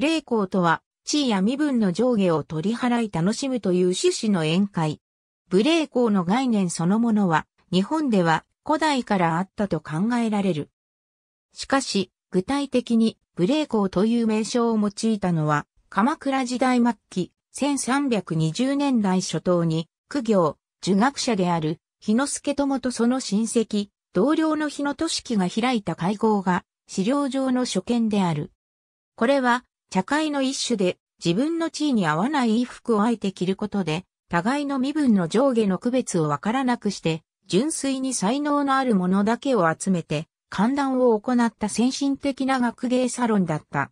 レイコーとは、地位や身分の上下を取り払い楽しむという趣旨の宴会。レイコーの概念そのものは、日本では古代からあったと考えられる。しかし、具体的にレイコーという名称を用いたのは、鎌倉時代末期、1320年代初頭に、苦行、儒学者である、日之助友とその親戚、同僚の日野俊樹が開いた会合が、資料上の所見である。これは、茶会の一種で、自分の地位に合わない衣服をあえて着ることで、互いの身分の上下の区別をわからなくして、純粋に才能のあるものだけを集めて、寒暖を行った先進的な学芸サロンだった。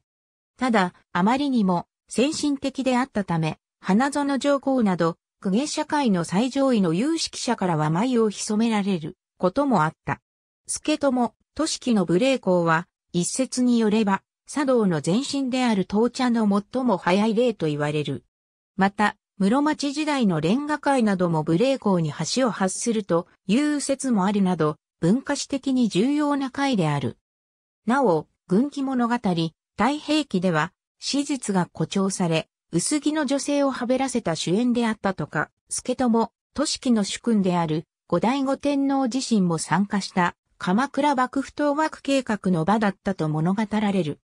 ただ、あまりにも先進的であったため、花園上皇など、公家社会の最上位の有識者からは眉を潜められることもあった。助友、都市記の無礼講は、一説によれば、茶道の前身である闘茶の最も早い例と言われる。また、室町時代のレンガ界なども無礼校に橋を発するという説もあるなど、文化史的に重要な会である。なお、軍記物語、太平記では、史実が誇張され、薄着の女性をはべらせた主演であったとか、助友、都市記の主君である、後醍醐天皇自身も参加した、鎌倉幕府討幕計画の場だったと物語られる。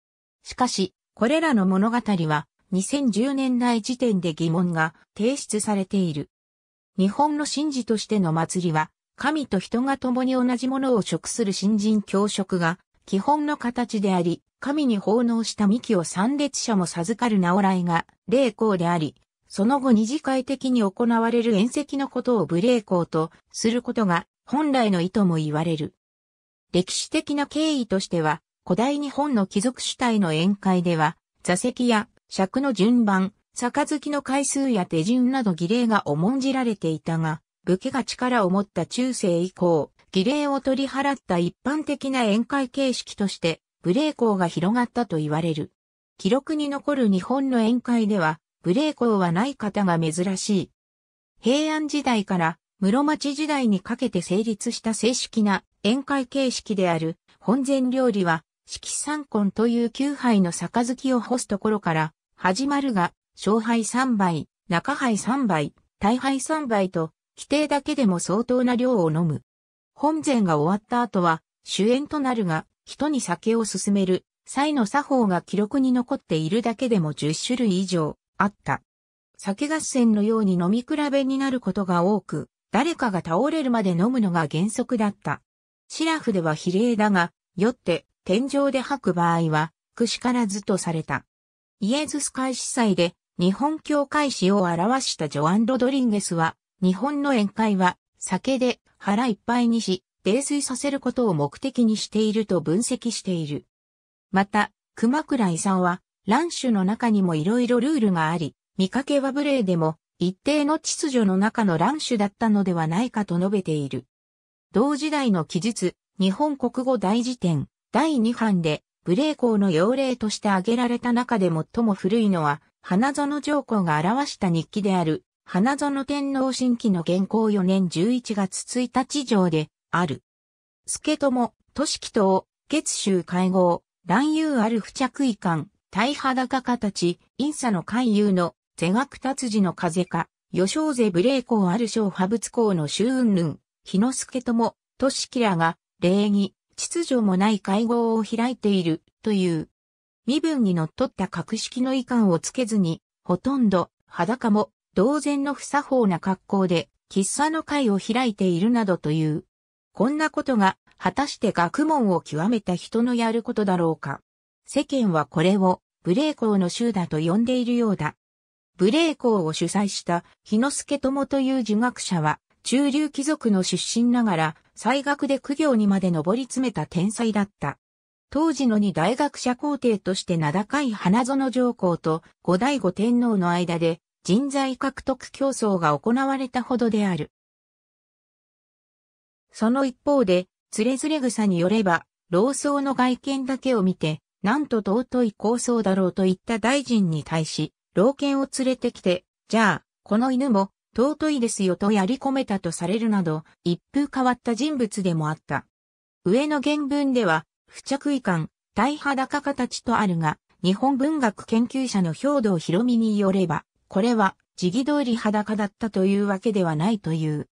しかし、これらの物語は2010年代時点で疑問が提出されている。日本の神事としての祭りは、神と人が共に同じものを食する神人教食が基本の形であり、神に奉納した幹を参列者も授かる直来が霊光であり、その後二次会的に行われる宴席のことを無霊講とすることが本来の意図も言われる。歴史的な経緯としては、古代日本の貴族主体の宴会では、座席や尺の順番、杯の回数や手順など儀礼が重んじられていたが、武家が力を持った中世以降、儀礼を取り払った一般的な宴会形式として、無礼講が広がったと言われる。記録に残る日本の宴会では、無礼講はない方が珍しい。平安時代から室町時代にかけて成立した正式な宴会形式である本膳料理は四季三根という九杯のきを干すところから、始まるが、小杯三杯、中杯三杯、大杯三杯と、規定だけでも相当な量を飲む。本膳が終わった後は、主演となるが、人に酒を勧める、際の作法が記録に残っているだけでも10種類以上、あった。酒合戦のように飲み比べになることが多く、誰かが倒れるまで飲むのが原則だった。シラフでは比例だが、酔って天井で吐く場合は、くしからずとされた。イエズス会司祭で日本教会史を表したジョアン・ロドリンゲスは、日本の宴会は酒で腹いっぱいにし、泥酔させることを目的にしていると分析している。また、熊倉井さんは、乱種の中にも色々ルールがあり、見かけは無礼でも、一定の秩序の中の乱種だったのではないかと述べている。同時代の記述、日本国語大辞典、第2版で、武霊公の要例として挙げられた中で最も古いのは、花園上皇が表した日記である、花園天皇新記の現行4年11月1日上で、ある。助友、市祈祷、月州会合、乱遊ある付着遺憾、大裸形、陰差の勧誘の、是学達次の風か、余ブ勢無コ公ある小派仏公の周雲雲、日之助友、市キらが、礼儀、秩序もない会合を開いているという。身分にのっとった格式の遺憾をつけずに、ほとんど裸も同然の不作法な格好で喫茶の会を開いているなどという。こんなことが果たして学問を極めた人のやることだろうか。世間はこれをブレ講コーの衆だと呼んでいるようだ。ブレ講コーを主催した日之助友という儒学者は中流貴族の出身ながら、才学で苦行にまで上り詰めた天才だった。当時の二大学者皇帝として名高い花園上皇と五代五天皇の間で人材獲得競争が行われたほどである。その一方で、つれづれ草によれば、老僧の外見だけを見て、なんと尊い構想だろうといった大臣に対し、老犬を連れてきて、じゃあ、この犬も尊いですよとやり込めたとされるなど、一風変わった人物でもあった。上の原文では、付着遺憾、大裸形とあるが、日本文学研究者の兵道博美によれば、これは、時期通り裸だったというわけではないという。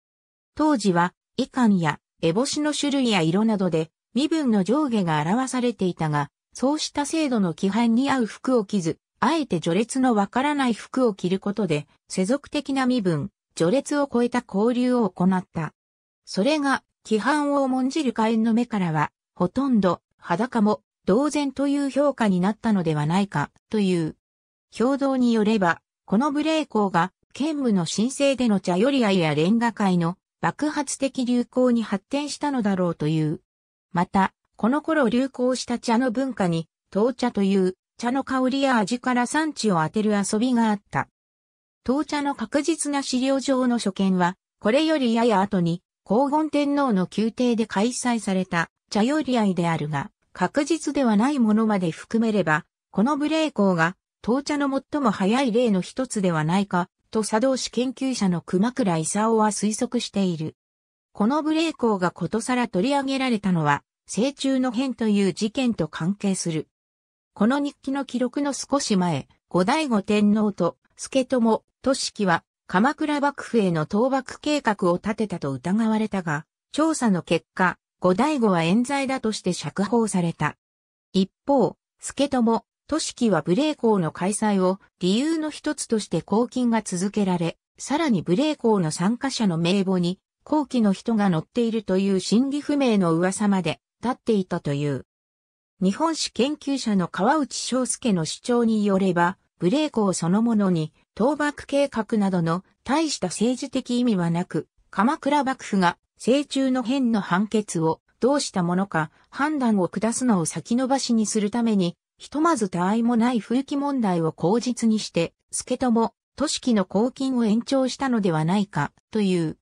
当時は、遺憾や、烏帽子の種類や色などで、身分の上下が表されていたが、そうした制度の規範に合う服を着ず、あえて序列のわからない服を着ることで、世俗的な身分、序列を超えた交流を行った。それが、規範を重んじる火炎の目からは、ほとんど裸も同然という評価になったのではないか、という。評道によれば、この無礼講が、兼務の申請での茶より愛やレンガ会の爆発的流行に発展したのだろうという。また、この頃流行した茶の文化に、当茶という茶の香りや味から産地を当てる遊びがあった。当茶の確実な資料上の所見は、これよりやや後に、黄金天皇の宮廷で開催された茶より愛であるが、確実ではないものまで含めれば、この無礼講が、当茶の最も早い例の一つではないか、と茶道史研究者の熊倉勲は推測している。この無礼講がことさら取り上げられたのは、成虫の変という事件と関係する。この日記の記録の少し前、後醍醐天皇と、助友、俊樹は、鎌倉幕府への倒幕計画を立てたと疑われたが、調査の結果、後醍醐は冤罪だとして釈放された。一方、助友、俊樹は無礼校の開催を理由の一つとして公金が続けられ、さらに無礼校の参加者の名簿に、後期の人が乗っているという真偽不明の噂まで立っていたという。日本史研究者の川内章介の主張によれば、ブレーコーそのものに、倒幕計画などの大した政治的意味はなく、鎌倉幕府が、正中の変の判決をどうしたものか判断を下すのを先延ばしにするために、ひとまず他愛もない風紀問題を口実にして、助友、都市記の公金を延長したのではないか、という。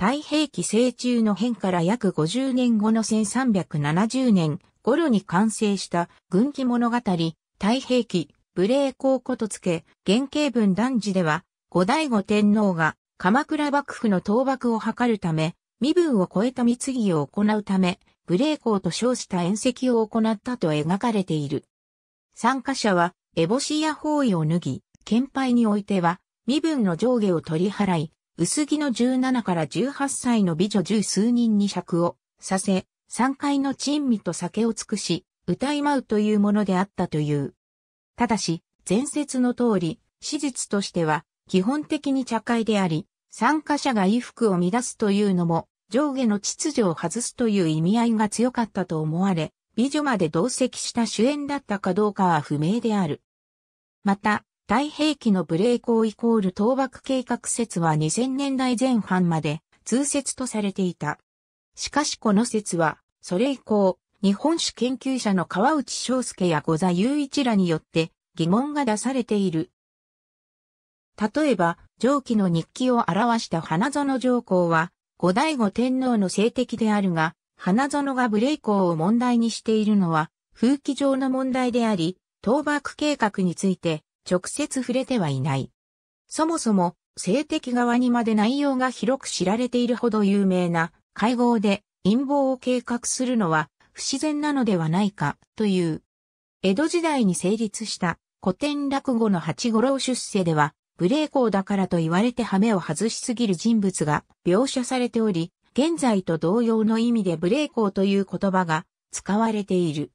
太平記正中の変から約50年後の1370年、頃に完成した軍記物語、太平記、武礼公こと付け、原型文男児では、後醍醐天皇が鎌倉幕府の倒幕を図るため、身分を超えた貢ぎを行うため、武礼公と称した宴席を行ったと描かれている。参加者は、烏帽子や包囲を脱ぎ、剣牌においては、身分の上下を取り払い、薄着の17から18歳の美女十数人に尺をさせ、3階の珍味と酒を尽くし、歌い舞うというものであったという。ただし、前説の通り、史実としては、基本的に茶会であり、参加者が衣服を乱すというのも、上下の秩序を外すという意味合いが強かったと思われ、美女まで同席した主演だったかどうかは不明である。また、太平記の無礼行イコール倒幕計画説は2000年代前半まで通説とされていた。しかしこの説はそれ以降、日本史研究者の川内章介や小座雄一らによって疑問が出されている。例えば、上記の日記を表した花園上皇は、後醍醐天皇の性敵であるが、花園が無礼講を問題にしているのは、風紀上の問題であり、倒幕計画について直接触れてはいない。そもそも、性的側にまで内容が広く知られているほど有名な会合で、陰謀を計画するのは不自然なのではないかという。江戸時代に成立した古典落語の八五郎出世では、無礼講だからと言われて羽目を外しすぎる人物が描写されており、現在と同様の意味で無礼講という言葉が使われている。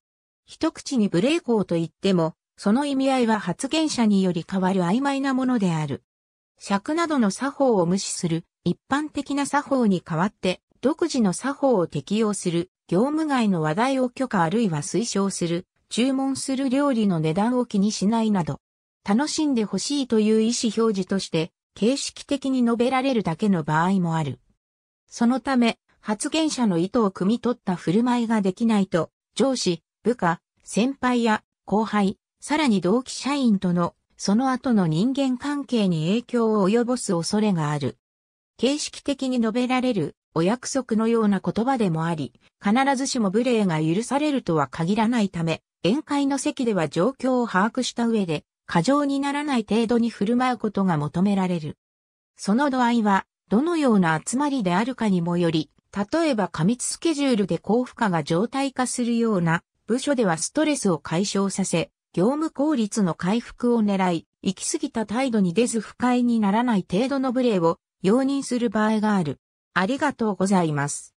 一口に無礼講と言っても、その意味合いは発言者により変わる曖昧なものである。尺などの作法を無視する一般的な作法に代わって独自の作法を適用する、業務外の話題を許可あるいは推奨する、注文する料理の値段を気にしないなど、楽しんでほしいという意思表示として、形式的に述べられるだけの場合もある。そのため、発言者の意図を汲み取った振る舞いができないと、上司、部下、先輩や後輩、さらに同期社員との、その後の人間関係に影響を及ぼす恐れがある。形式的に述べられるお約束のような言葉でもあり、必ずしも無礼が許されるとは限らないため、宴会の席では状況を把握した上で、過剰にならない程度に振る舞うことが求められる。その度合いは、どのような集まりであるかにもより、例えば過密スケジュールで高負荷が常態化するような部署ではストレスを解消させ、業務効率の回復を狙い、行き過ぎた態度に出ず不快にならない程度の無礼を容認する場合がある。ありがとうございます。